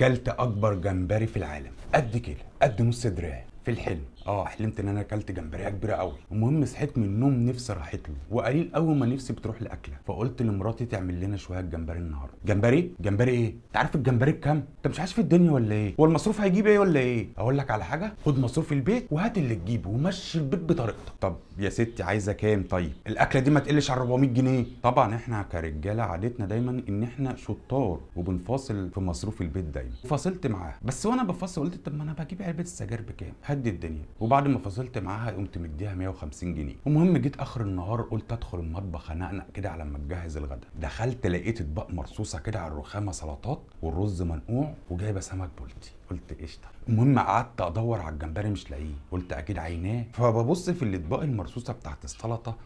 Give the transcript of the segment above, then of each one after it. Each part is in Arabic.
كلت اكبر جمبري في العالم قد كده قد نص دراع في الحلم اه حلمت ان انا اكلت جمبريه كبيره قوي المهم صحيت من النوم نفسي راحت له وقليل قوي ما نفسي بتروح لاكله فقلت لمراتي تعمل لنا شويه جمبري النهارده جمبري جمبري ايه انت عارف الجمبري بكام انت مش عايش في الدنيا ولا ايه هو المصروف هيجيب ايه ولا ايه اقول لك على حاجه خد مصروف البيت وهات اللي تجيبه ومشي البيت بطريقتك طب يا ستي عايزه كام طيب الاكله دي ما تقلش عن 400 جنيه طبعا احنا كرجاله عادتنا دايما ان احنا شطار وبنفاصل في مصروف البيت دايما فاصلت معاها بس وانا بفصل قلت طب ما انا بجيب علبه السجاير بكام هدي الدنيا وبعد ما فصلت معاها قمت مديها 150 جنيه المهم جيت اخر النهار قلت ادخل المطبخ انقنق كده على ما اتجهز الغدا دخلت لقيت اطباق مرصوصه كده على الرخامه سلطات والرز منقوع وجايبه سمك بولتي قلت قشطه المهم قعدت ادور على الجمبري مش لاقيه قلت اكيد عيناه فببص في الاطباق المرصوصه بتاعت السلطه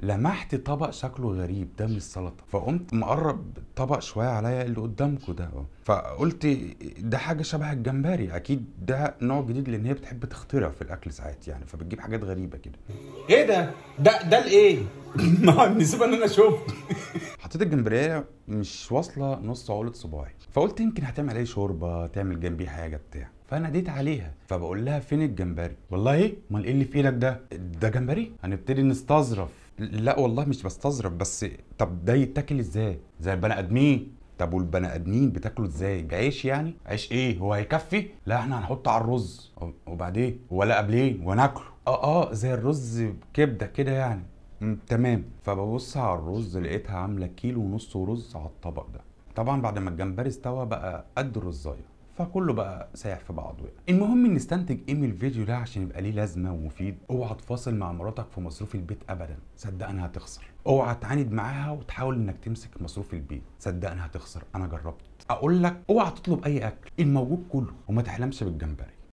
لمحت طبق شكله غريب ده من السلطه فقمت مقرب طبق شويه عليا اللي قدامكم ده فقلت ده حاجه شبه الجمبري اكيد ده نوع جديد لان هي بتحب تخترع في الاكل ساعات يعني فبتجيب حاجات غريبه كده ايه ده ده ده الايه ما نسيبها ان انا اشوف حطيت الجمبريه مش واصله نص عقله صباعي فقلت يمكن هتعمل ايه شوربه تعمل جنبيه حاجه بتاع فناديت عليها فبقول لها فين الجمبري والله ايه امال ايه اللي في ايدك ده ده جمبري هنبتدي نستظرف لا والله مش بستظرف بس طب ده يتاكل ازاي زي البني ادمين طب والبني ادمين بتاكلوا ازاي بعيش يعني عيش ايه هو هيكفي لا احنا هنحطه على الرز وبعدين ولا قبلين وناكله اه اه زي الرز كبده كده يعني تمام فببص على الرز لقيتها عامله كيلو ونص رز على الطبق ده طبعا بعد ما الجمبري استوى بقى قد الرزايه فكله بقى سايح في بعضه يعني. المهم ان نستنتج ايه من الفيديو ده عشان يبقى ليه لازمه ومفيد اوعى تفاصل مع مراتك في مصروف البيت ابدا صدقني هتخسر اوعى تعاند معاها وتحاول انك تمسك مصروف البيت صدقني هتخسر انا جربت اقول لك اوعى تطلب اي اكل الموجود كله وما تحلمش بالجمبري